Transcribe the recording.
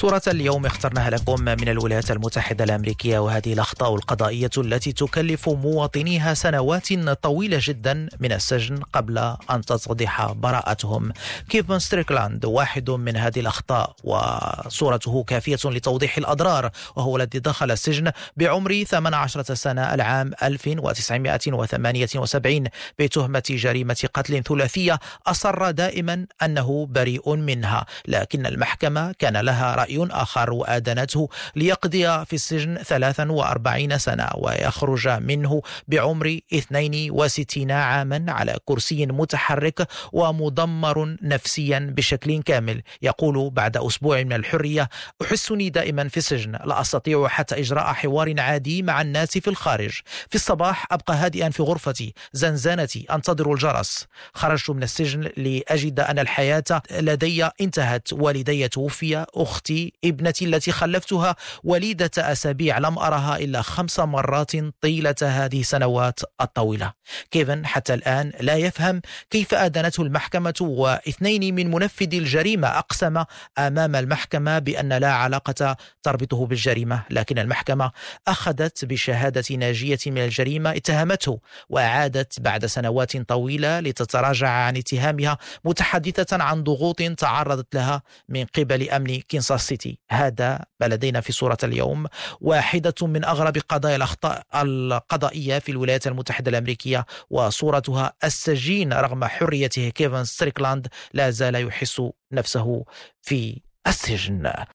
صورة اليوم اخترناها لكم من الولايات المتحدة الأمريكية وهذه الأخطاء القضائية التي تكلف مواطنيها سنوات طويلة جدا من السجن قبل أن تتضح براءتهم كيفن ستريكلاند واحد من هذه الأخطاء وصورته كافية لتوضيح الأضرار وهو الذي دخل السجن بعمر 18 سنة العام 1978 بتهمة جريمة قتل ثلاثية أصر دائما أنه بريء منها لكن المحكمة كان لها رأي رأي آخر وآدنته ليقضي في السجن 43 سنة ويخرج منه بعمر 62 عاما على كرسي متحرك ومدمر نفسيا بشكل كامل يقول بعد أسبوع من الحرية أحسني دائما في السجن لا أستطيع حتى إجراء حوار عادي مع الناس في الخارج في الصباح أبقى هادئا في غرفتي زنزانتي أنتظر الجرس خرجت من السجن لأجد أن الحياة لدي انتهت والدي توفي أختي ابنتي التي خلفتها وليدة أسابيع لم أرها إلا خمس مرات طيلة هذه السنوات الطويلة كيفن حتى الآن لا يفهم كيف أدنته المحكمة واثنين من منفذي الجريمة أقسم أمام المحكمة بأن لا علاقة تربطه بالجريمة لكن المحكمة أخذت بشهادة ناجية من الجريمة اتهمته وأعادت بعد سنوات طويلة لتتراجع عن اتهامها متحدثة عن ضغوط تعرضت لها من قبل أمن كنساسي سيتي هذا ما لدينا في صورة اليوم واحدة من أغرب قضايا الأخطاء القضائية في الولايات المتحدة الأمريكية وصورتها السجين رغم حريته كيفن ستريكلاند لا زال يحس نفسه في السجن